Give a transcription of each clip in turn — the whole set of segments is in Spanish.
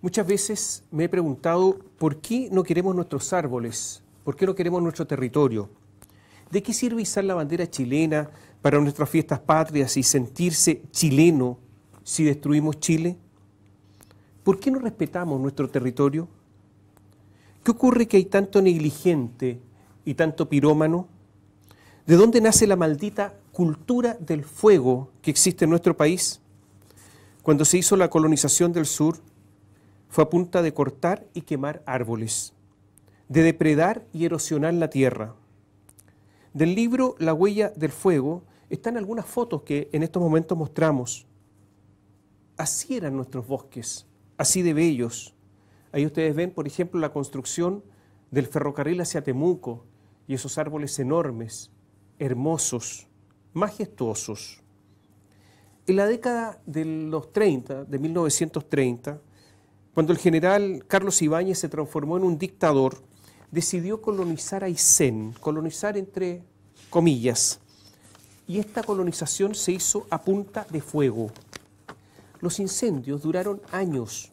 Muchas veces me he preguntado por qué no queremos nuestros árboles, por qué no queremos nuestro territorio. ¿De qué sirve izar la bandera chilena para nuestras fiestas patrias y sentirse chileno si destruimos Chile? ¿Por qué no respetamos nuestro territorio? ¿Qué ocurre que hay tanto negligente y tanto pirómano? ¿De dónde nace la maldita cultura del fuego que existe en nuestro país, cuando se hizo la colonización del sur, fue a punta de cortar y quemar árboles, de depredar y erosionar la tierra. Del libro La huella del fuego están algunas fotos que en estos momentos mostramos. Así eran nuestros bosques, así de bellos. Ahí ustedes ven, por ejemplo, la construcción del ferrocarril hacia Temuco y esos árboles enormes, hermosos majestuosos. En la década de los 30, de 1930, cuando el general Carlos Ibáñez se transformó en un dictador, decidió colonizar Aysén, colonizar entre comillas. Y esta colonización se hizo a punta de fuego. Los incendios duraron años.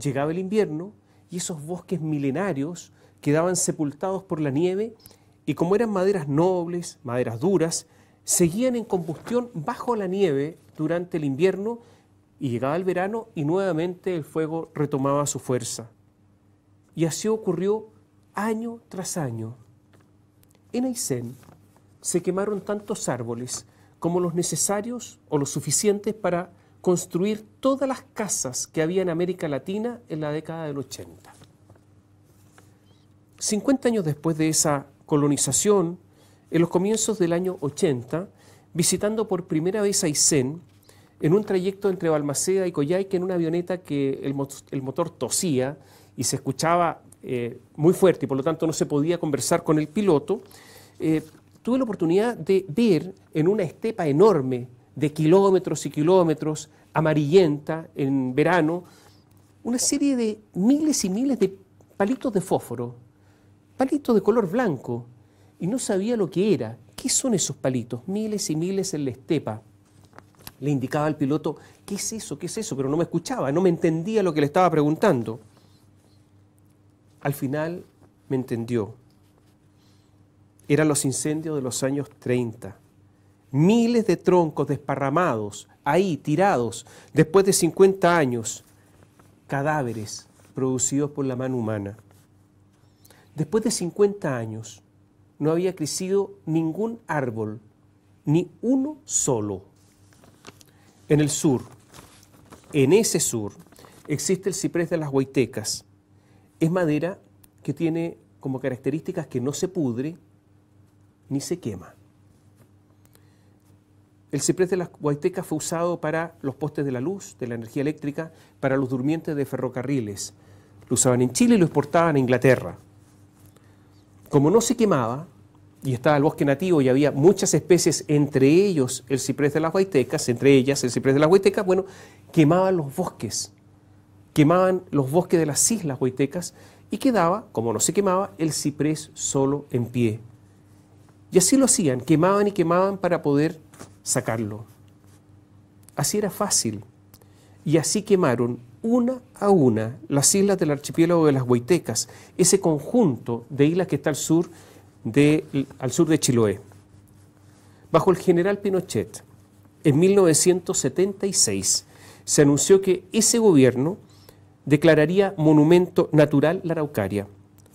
Llegaba el invierno y esos bosques milenarios quedaban sepultados por la nieve y como eran maderas nobles, maderas duras, seguían en combustión bajo la nieve durante el invierno y llegaba el verano y nuevamente el fuego retomaba su fuerza. Y así ocurrió año tras año. En Aysén se quemaron tantos árboles como los necesarios o los suficientes para construir todas las casas que había en América Latina en la década del 80. 50 años después de esa colonización en los comienzos del año 80, visitando por primera vez Aysén en un trayecto entre Balmaceda y Coyhaique en una avioneta que el, motor tosía y se escuchaba eh, muy fuerte y por lo tanto no se podía conversar con el piloto, eh, tuve la oportunidad de ver en una estepa enorme de kilómetros y kilómetros, amarillenta en verano, una serie de miles y miles de palitos de fósforo, palitos de color blanco, y no sabía lo que era. ¿Qué son esos palitos? Miles y miles en la estepa. Le indicaba al piloto, ¿qué es eso? ¿Qué es eso? Pero no me escuchaba, no me entendía lo que le estaba preguntando. Al final me entendió. Eran los incendios de los años 30. Miles de troncos desparramados, ahí, tirados, después de 50 años, cadáveres producidos por la mano humana. Después de 50 años, no había crecido ningún árbol, ni uno solo. En el sur, en ese sur, existe el ciprés de las Huaytecas. Es madera que tiene como características que no se pudre ni se quema. El ciprés de las Huaytecas fue usado para los postes de la luz, de la energía eléctrica, para los durmientes de ferrocarriles. Lo usaban en Chile y lo exportaban a Inglaterra como no se quemaba, y estaba el bosque nativo y había muchas especies, entre ellos el ciprés de las guaitecas, entre ellas el ciprés de las huaytecas, bueno, quemaban los bosques, quemaban los bosques de las islas huitecas y quedaba, como no se quemaba, el ciprés solo en pie. Y así lo hacían, quemaban y quemaban para poder sacarlo. Así era fácil. Y así quemaron una a una las islas del archipiélago de las Huaytecas, ese conjunto de islas que está al sur de, al sur de Chiloé. Bajo el general Pinochet, en 1976, se anunció que ese gobierno declararía monumento natural la Araucaria.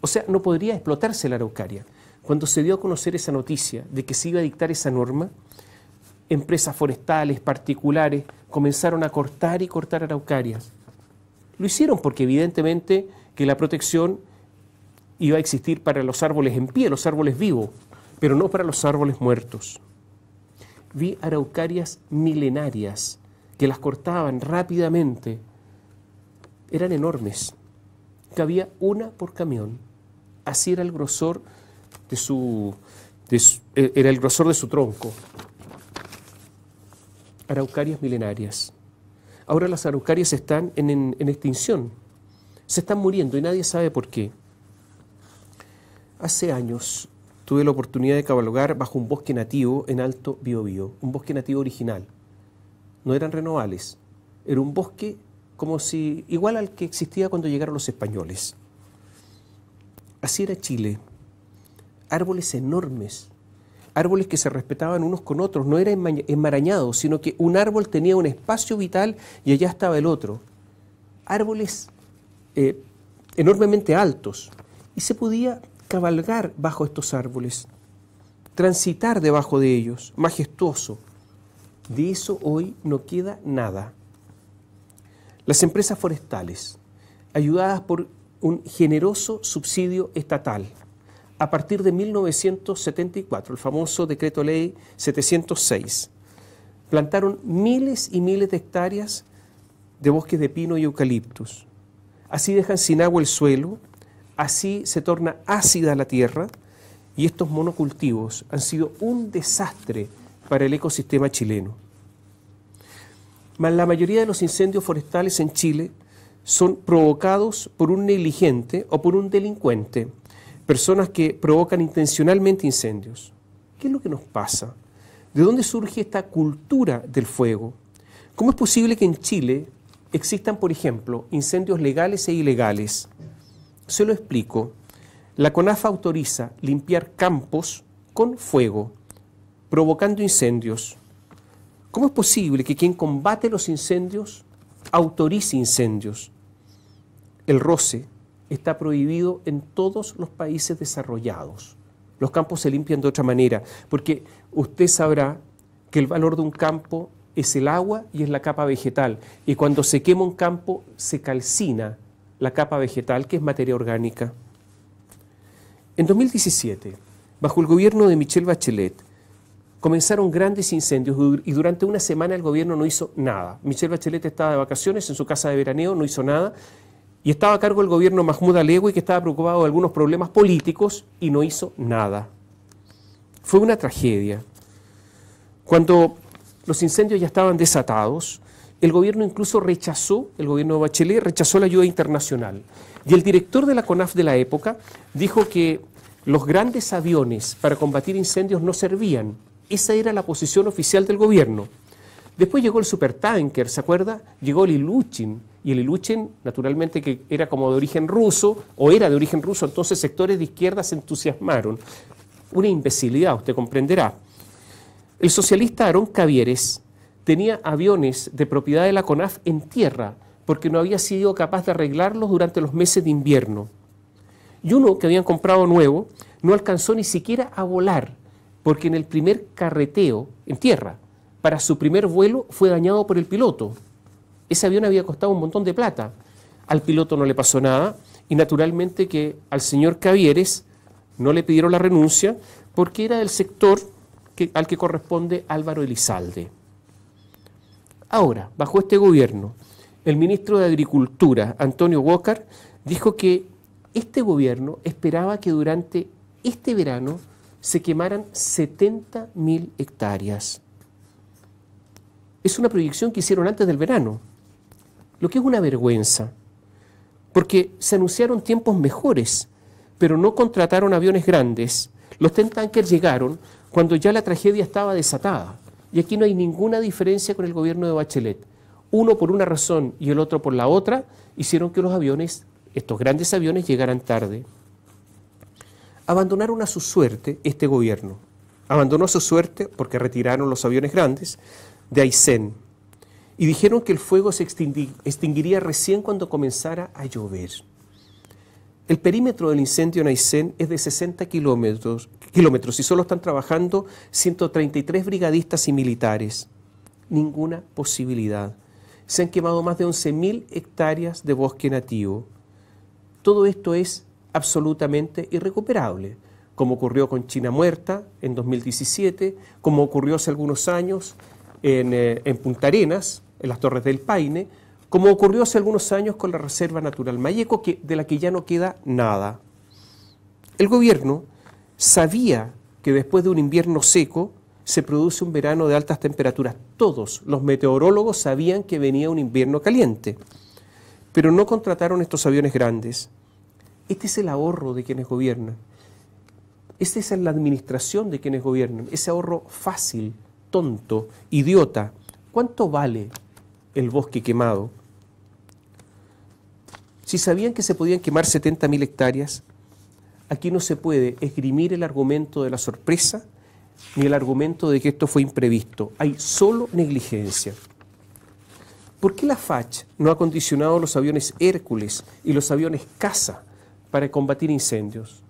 O sea, no podría explotarse la Araucaria. Cuando se dio a conocer esa noticia de que se iba a dictar esa norma, empresas forestales, particulares, comenzaron a cortar y cortar araucarias. Lo hicieron porque evidentemente que la protección iba a existir para los árboles en pie, los árboles vivos, pero no para los árboles muertos. Vi araucarias milenarias que las cortaban rápidamente. Eran enormes. Cabía una por camión. Así era el grosor de su, eh, era el grosor de su tronco. Araucarias milenarias ahora las araucarias están en, extinción, se están muriendo y nadie sabe por qué. Hace años tuve la oportunidad de cabalgar bajo un bosque nativo en Alto Biobío, un bosque nativo original. No eran renovables, era un bosque como si igual al que existía cuando llegaron los españoles. Así era Chile. Árboles enormes, árboles que se respetaban unos con otros, no eran enmarañados, sino que un árbol tenía un espacio vital y allá estaba el otro. Árboles eh, enormemente altos y se podía cabalgar bajo estos árboles, transitar debajo de ellos, majestuoso. De eso hoy no queda nada. Las empresas forestales, ayudadas por un generoso subsidio estatal, a partir de 1974, el famoso decreto ley 706. Plantaron miles y miles de hectáreas de bosques de pino y eucaliptus. Así dejan sin agua el suelo, así se torna ácida la tierra y estos monocultivos han sido un desastre para el ecosistema chileno. Mas la mayoría de los incendios forestales en Chile son provocados por un negligente o por un delincuente personas que provocan intencionalmente incendios. ¿Qué es lo que nos pasa? ¿De dónde surge esta cultura del fuego? ¿Cómo es posible que en Chile existan, por ejemplo, incendios legales e ilegales? Se lo explico. La CONAFA autoriza limpiar campos con fuego, provocando incendios. ¿Cómo es posible que quien combate los incendios autorice incendios? El roce, está prohibido en todos los países desarrollados. Los campos se limpian de otra manera, porque usted sabrá que el valor de un campo es el agua y es la capa vegetal. Y cuando se quema un campo, se calcina la capa vegetal, que es materia orgánica. En 2017, bajo el gobierno de Michelle Bachelet, comenzaron grandes incendios y durante una semana el gobierno no hizo nada. Michelle Bachelet estaba de vacaciones en su casa de veraneo, no hizo nada y estaba a cargo del gobierno Mahmoud Alegui, que estaba preocupado de algunos problemas políticos y no hizo nada. Fue una tragedia. Cuando los incendios ya estaban desatados, el gobierno incluso rechazó, el gobierno de Bachelet rechazó la ayuda internacional. Y el director de la CONAF de la época dijo que los grandes aviones para combatir incendios no servían. Esa era la posición oficial del gobierno. Después llegó el supertanker, ¿se acuerda? Llegó el Iluchin, y el Iluchen, naturalmente, que era como de origen ruso, o era de origen ruso, entonces sectores de izquierda se entusiasmaron. Una imbecilidad, usted comprenderá. El socialista Aarón Cavieres tenía aviones de propiedad de la CONAF en tierra, porque no había sido capaz de arreglarlos durante los meses de invierno. Y uno que habían comprado nuevo no alcanzó ni siquiera a volar, porque en el primer carreteo en tierra, para su primer vuelo fue dañado por el piloto. Ese avión había costado un montón de plata. Al piloto no le pasó nada y naturalmente que al señor Cavieres no le pidieron la renuncia porque era del sector al que corresponde Álvaro Elizalde. Ahora, bajo este gobierno, el ministro de Agricultura, Antonio Walker, dijo que este gobierno esperaba que durante este verano se quemaran 70.000 hectáreas. Es una proyección que hicieron antes del verano lo que es una vergüenza, porque se anunciaron tiempos mejores, pero no contrataron aviones grandes. Los ten tankers llegaron cuando ya la tragedia estaba desatada. Y aquí no hay ninguna diferencia con el gobierno de Bachelet. Uno por una razón y el otro por la otra hicieron que los aviones, estos grandes aviones, llegaran tarde. Abandonaron a su suerte este gobierno. Abandonó a su suerte porque retiraron los aviones grandes de Aysén, y dijeron que el fuego se extinguiría recién cuando comenzara a llover. El perímetro del incendio en Aysén es de 60 kilómetros, kilómetros y solo están trabajando 133 brigadistas y militares. Ninguna posibilidad. Se han quemado más de 11.000 hectáreas de bosque nativo. Todo esto es absolutamente irrecuperable, como ocurrió con China Muerta en 2017, como ocurrió hace algunos años en, eh, en Punta Arenas, en las Torres del Paine, como ocurrió hace algunos años con la Reserva Natural Mayeco, de la que ya no queda nada. El gobierno sabía que después de un invierno seco se produce un verano de altas temperaturas. Todos los meteorólogos sabían que venía un invierno caliente, pero no contrataron estos aviones grandes. Este es el ahorro de quienes gobiernan. Esta es la administración de quienes gobiernan, ese ahorro fácil, tonto, idiota, ¿cuánto vale el bosque quemado? Si sabían que se podían quemar 70.000 hectáreas, aquí no se puede esgrimir el argumento de la sorpresa ni el argumento de que esto fue imprevisto. Hay solo negligencia. ¿Por qué la FACH no ha condicionado los aviones Hércules y los aviones Casa para combatir incendios?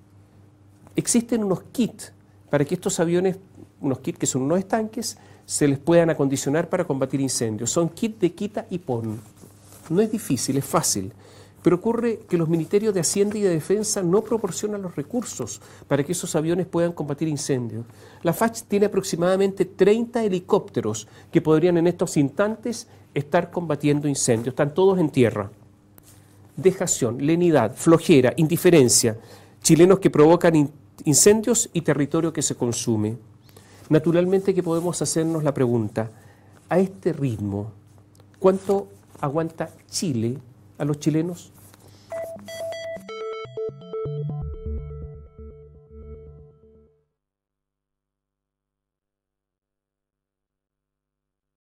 Existen unos kits para que estos aviones unos kits que son unos estanques, se les puedan acondicionar para combatir incendios. Son kits de quita y pon. No es difícil, es fácil. Pero ocurre que los ministerios de Hacienda y de Defensa no proporcionan los recursos para que esos aviones puedan combatir incendios. La FACH tiene aproximadamente 30 helicópteros que podrían en estos instantes estar combatiendo incendios. Están todos en tierra. Dejación, lenidad, flojera, indiferencia. Chilenos que provocan incendios y territorio que se consume. Naturalmente que podemos hacernos la pregunta, a este ritmo, ¿cuánto aguanta Chile a los chilenos?